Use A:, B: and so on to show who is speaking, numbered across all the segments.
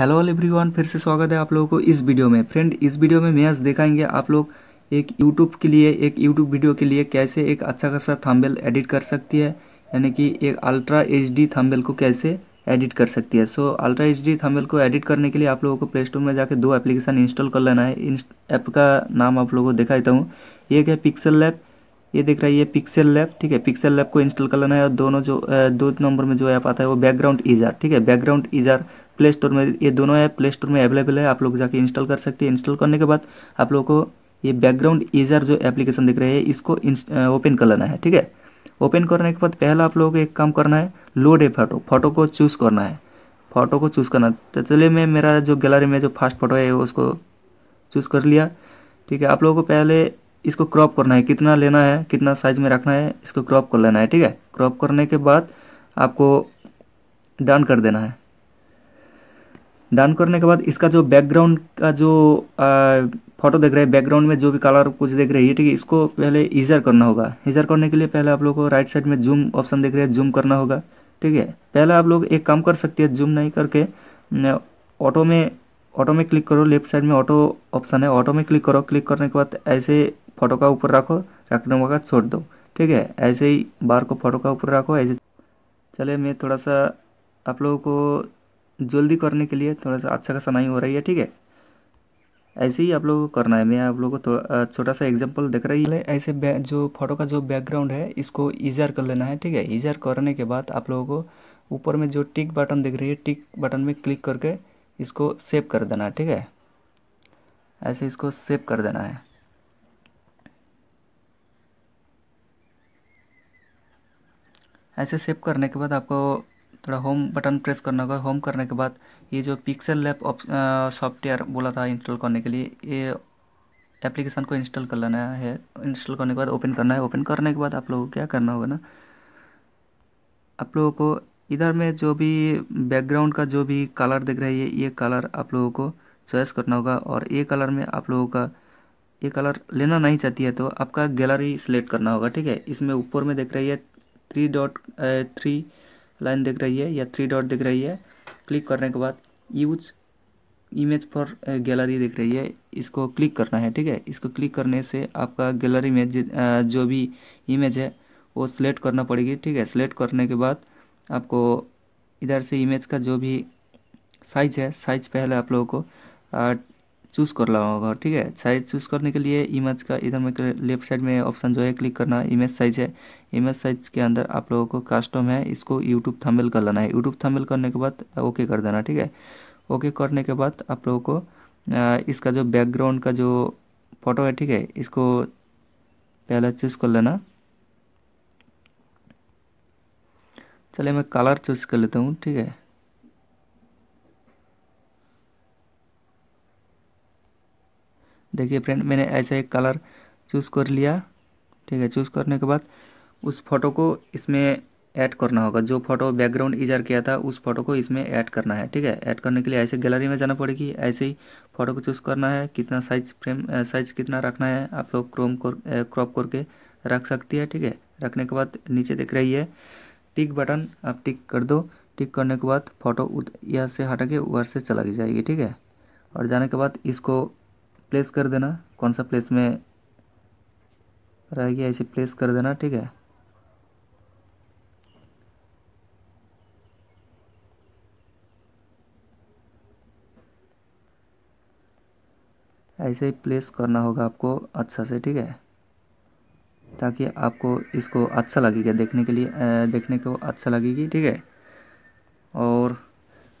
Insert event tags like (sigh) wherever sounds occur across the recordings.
A: hello everyone फिर से स्वागत है आप लोगों को इस वीडियो में फ्रेंड इस वीडियो में मैं आज दिखाएंगे आप लोग एक यूट्यूब के लिए एक यूट्यूब वीडियो के लिए कैसे एक अच्छा खासा थंबनेल एडिट कर सकती है यानी कि एक अल्ट्रा एच डी थंबनेल को कैसे एडिट कर सकती है so ultra H D thumbnail को एडिट करने के लिए आप लोगों को प्ले स्टोर में जाकर दो एप्लीकेशन इंस्टॉल कर लेना है इन ऐप का नाम आप लोगों को दिखा देता हूँ एक है पिक्सल लैब ये देख रहा है ये पिक्सल लैब ठीक है पिक्सल लैब को इंस्टॉल कर लेना है और दोनों जो दो नंबर में जो ऐप आता है वो बैकग्राउंड इजार ठीक है बैकग्राउंड इजार प्ले स्टोर में ये दोनों ऐप प्ले स्टोर में अवेलेबल है आप लोग जाके इंस्टॉल कर सकते हैं इंस्टॉल करने के बाद आप लोग को ये बैकग्राउंड ईजर जो एप्लीकेशन दिख रहे है इसको ओपन कर लेना है ठीक है ओपन करने के बाद पहला आप लोगों को एक काम करना है लोड ए फोटो फोटो को चूज़ करना है फोटो को चूज़ करना तो चलिए मैं मेरा जो गैलरी में जो फर्स्ट फोटो है उसको चूज़ कर लिया ठीक है आप लोगों को पहले इसको क्रॉप करना है कितना लेना है कितना साइज़ में रखना है इसको क्रॉप कर लेना है ठीक है क्रॉप करने के बाद आपको डन कर देना है डन करने के बाद इसका जो बैकग्राउंड का जो फोटो देख रहे हैं बैकग्राउंड में जो भी कलर कुछ देख रहे हैं ये ठीक है इसको पहले इजर करना होगा इजर करने के लिए पहले आप लोग को राइट साइड में जूम ऑप्शन देख रहे हैं जूम करना होगा ठीक है पहले आप लोग एक काम कर सकते हैं जूम नहीं करके ऑटो में ऑटो में क्लिक करो लेफ्ट साइड में ऑटो ऑप्शन है ऑटो में क्लिक करो क्लिक करने के बाद ऐसे फोटो का ऊपर रखो रखने के बाद छोड़ दो ठीक है ऐसे ही बार को फोटो का ऊपर रखो ऐसे चले मैं थोड़ा सा आप लोगों को जल्दी करने के लिए थोड़ा सा अच्छा खासा नहीं हो रही है ठीक है ऐसे ही आप लोगों को करना है मैं आप लोगों को छोटा सा एग्जांपल देख रही है ऐसे जो फोटो का जो बैकग्राउंड है इसको इजार कर लेना है ठीक है इजार करने के बाद आप लोगों को ऊपर में जो टिक बटन दिख रही है टिक बटन में क्लिक करके इसको सेव कर देना है ठीक है ऐसे इसको सेव कर देना है ऐसे सेव करने के बाद आपको थोड़ा होम बटन प्रेस करना होगा होम करने के बाद ये जो पिक्सल लैब सॉफ्टवेयर बोला था इंस्टॉल करने के लिए ये एप्लीकेशन को इंस्टॉल कर लेना है इंस्टॉल करने के बाद ओपन करना है ओपन करने के बाद आप लोगों को क्या करना होगा ना आप लोगों को इधर में जो भी बैकग्राउंड का जो भी कलर दिख रहा है ये कलर आप लोगों को चॉइस करना होगा और ये कलर में आप लोगों का ये कलर लेना नहीं चाहती है तो आपका गैलरी सिलेक्ट करना होगा ठीक है इसमें ऊपर में देख रही है थ्री डॉट थ्री लाइन दिख रही है या थ्री डॉट दिख रही है क्लिक करने के बाद यूज इमेज फॉर गैलरी दिख रही है इसको क्लिक करना है ठीक है इसको क्लिक करने से आपका गैलरी में uh, जो भी इमेज है वो सिलेक्ट करना पड़ेगी ठीक है सिलेक्ट करने के बाद आपको इधर से इमेज का जो भी साइज है साइज पहले आप लोगों को uh, चूज़ कर रहा होगा ठीक है साइज़ चूज़ करने के लिए इमेज का इधर में लेफ्ट साइड में ऑप्शन जो है क्लिक करना इमेज साइज़ है इमेज साइज़ के अंदर आप लोगों को कस्टम है इसको यूट्यूब थंबनेल कर लेना है यूट्यूब थंबनेल करने के बाद ओके कर देना ठीक है ओके करने के बाद आप लोगों को इसका जो बैकग्राउंड का जो फोटो है ठीक है इसको पहले चूज़ कर लेना चलिए मैं कलर चूज़ कर लेता हूँ ठीक है देखिए फ्रेंड मैंने ऐसा एक कलर चूज़ कर लिया ठीक है चूज़ करने के बाद उस फोटो को इसमें ऐड करना होगा जो फोटो बैकग्राउंड इजार किया था उस फोटो को इसमें ऐड करना है ठीक है ऐड करने के लिए ऐसे गैलरी में जाना पड़ेगी ऐसे ही फोटो को चूज़ करना है कितना साइज फ्रेम साइज कितना रखना है आप लोग क्रोम कर क्रॉप करके रख सकती है ठीक है रखने के बाद नीचे देख रही है टिक बटन आप टिक कर दो टिक करने के बाद फोटो यहाँ से हटा के ऊपर से चला जाएगी ठीक है और जाने के बाद इसको प्लेस कर देना कौन सा प्लेस में रह गया ऐसे प्लेस कर देना ठीक है ऐसे ही प्लेस करना होगा आपको अच्छा से ठीक है ताकि आपको इसको अच्छा लगेगा देखने के लिए देखने को अच्छा लगेगी ठीक है और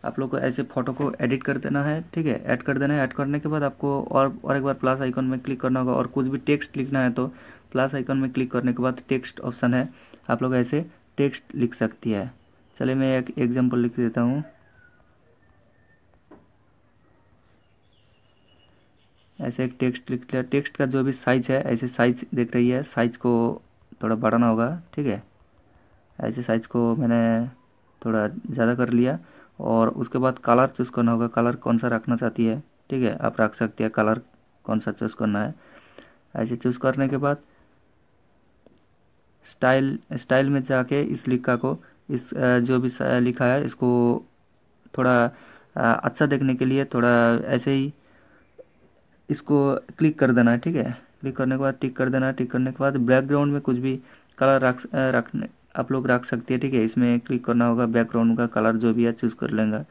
A: आप लोग को ऐसे फोटो को एडिट कर देना है ठीक है ऐड कर देना है ऐड करने के बाद आपको और और एक बार प्लस आइकन में क्लिक करना होगा और कुछ भी टेक्स्ट लिखना है तो प्लस आइकन में क्लिक करने के बाद टेक्स्ट ऑप्शन है आप लोग ऐसे टेक्स्ट लिख सकती है चलिए मैं एक एग्जाम्पल लिख देता हूँ ऐसे एक टेक्स्ट लिख लिया टेक्स्ट का जो भी साइज है ऐसे साइज देख रही है साइज को थोड़ा बढ़ाना होगा ठीक है ऐसे साइज को मैंने थोड़ा ज़्यादा कर लिया और उसके बाद कलर चूज़ करना होगा कलर कौन सा रखना चाहती है ठीक है आप रख सकते हैं कलर कौन सा चूज़ करना है ऐसे चूज़ करने के बाद स्टाइल स्टाइल में जाके इस लिखा को इस जो भी लिखा है इसको थोड़ा अच्छा देखने के लिए थोड़ा ऐसे ही इसको क्लिक कर देना है ठीक है क्लिक करने के बाद टिक कर देना टिक करने के बाद बैकग्राउंड में कुछ भी कलर रख रखने आप लोग रख सकते हैं ठीक है इसमें क्लिक करना होगा बैकग्राउंड का कलर जो भी है चूज़ कर लेंगे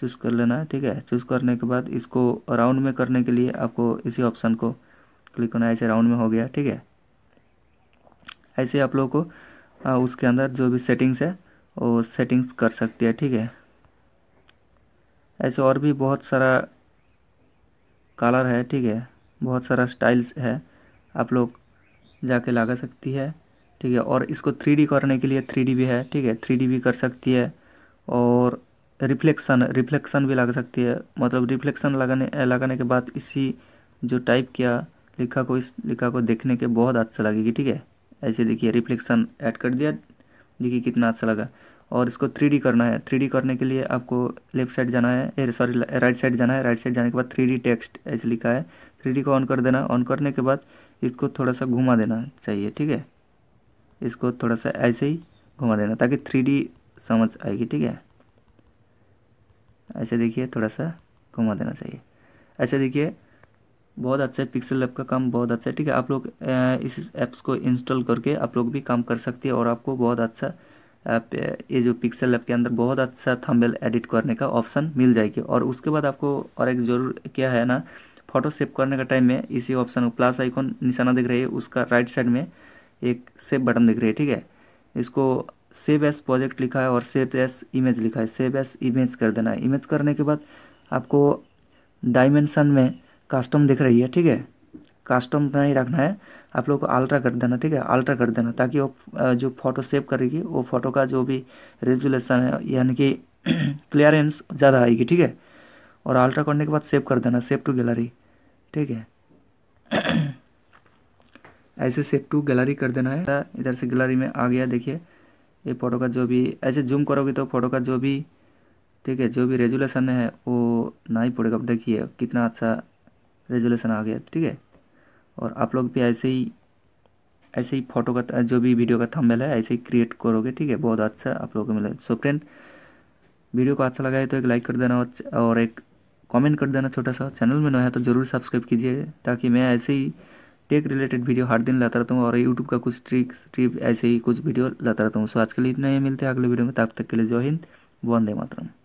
A: चूज़ कर लेना है ठीक है चूज़ करने के बाद इसको राउंड में करने के लिए आपको इसी ऑप्शन को क्लिक करना है ऐसे राउंड में हो गया ठीक है ऐसे आप लोग को आ, उसके अंदर जो भी सेटिंग्स है वो सेटिंग्स कर सकती है ठीक है ऐसे और भी बहुत सारा कलर है ठीक है बहुत सारा स्टाइल्स है आप लोग जाके लगा सकती है ठीक है और इसको थ्री करने के लिए थ्री भी है ठीक है थ्री भी कर सकती है और रिफ्लेक्शन रिफ्लेक्शन भी लगा सकती है मतलब रिफ्लेक्शन लगाने लगाने के बाद इसी जो टाइप किया लिखा को इस लिखा को देखने के बहुत अच्छा लगेगी ठीक है ऐसे देखिए रिफ्लेक्शन ऐड कर दिया देखिए कितना अच्छा लगा और इसको थ्री करना है थ्री करने के लिए आपको लेफ्ट साइड जाना है सॉरी राइट साइड जाना है राइट साइड जाने के बाद थ्री टेक्स्ट ऐसे लिखा है थ्री को ऑन कर देना ऑन करने के बाद इसको थोड़ा सा घुमा देना चाहिए ठीक है इसको थोड़ा सा ऐसे ही घुमा देना ताकि थ्री समझ आएगी ठीक है ऐसे देखिए थोड़ा सा घुमा देना चाहिए ऐसे देखिए बहुत अच्छा है पिक्सल लैब का काम बहुत अच्छा है ठीक है आप लोग इस ऐप्स को इंस्टॉल करके आप लोग भी काम कर सकते हैं और आपको बहुत अच्छा आप ये जो पिक्सल लैब के अंदर बहुत अच्छा थंबनेल एडिट करने का ऑप्शन मिल जाएगी और उसके बाद आपको और एक जरूर क्या है ना फोटो सेव करने का टाइम में इसी ऑप्शन प्लस आइकॉन निशाना दिख रही है उसका राइट साइड में एक सेव बटन दिख रही है ठीक है इसको सेव एस प्रोजेक्ट लिखा है और सेव एस इमेज लिखा है सेव एस इमेज कर देना है इमेज करने के बाद आपको डायमेंशन में कस्टम दिख रही है ठीक है कस्टम नहीं रखना है आप लोग को अल्ट्रा कर देना ठीक है अल्ट्रा कर देना ताकि वो जो फ़ोटो सेव करेगी वो फ़ोटो का जो भी रेजुलेशन है यानी कि (clears throat) क्लियरेंस ज़्यादा आएगी ठीक है और अल्ट्रा करने के बाद सेव कर देना सेव टू गैलरी ठीक है (clears throat) ऐसे सेफ टू गैलरी कर देना है इधर से गैलरी में आ गया देखिए ये फ़ोटो का जो भी ऐसे जूम करोगे तो फ़ोटो का जो भी ठीक है जो भी रेजुलेशन है वो ना ही पड़ेगा देखिए कितना अच्छा रेजुलेशन आ गया ठीक है और आप लोग भी ऐसे ही ऐसे ही फोटो का जो भी वीडियो का थंबनेल है ऐसे ही क्रिएट करोगे ठीक है बहुत अच्छा आप लोगों को मिले सो फ्रेंड वीडियो को अच्छा लगा है तो एक लाइक कर देना और एक कमेंट कर देना छोटा सा चैनल में नया है तो ज़रूर सब्सक्राइब कीजिए ताकि मैं ऐसे ही टेक रिलेटेड वीडियो हर दिन लाता रहता हूँ और यूट्यूब का कुछ ट्रिक्स ट्रिप ऐसे ही कुछ वीडियो लाता रहता हूँ सो आज के लिए इतना ही मिलते हैं अगले वीडियो में तब तक के लिए जो हिंद वंदे मातरम